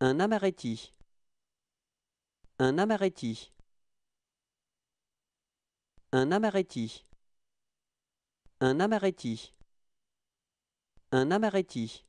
Un amaretti. Un amaretti. Un amaretti. Un amaretti. Un amaretti.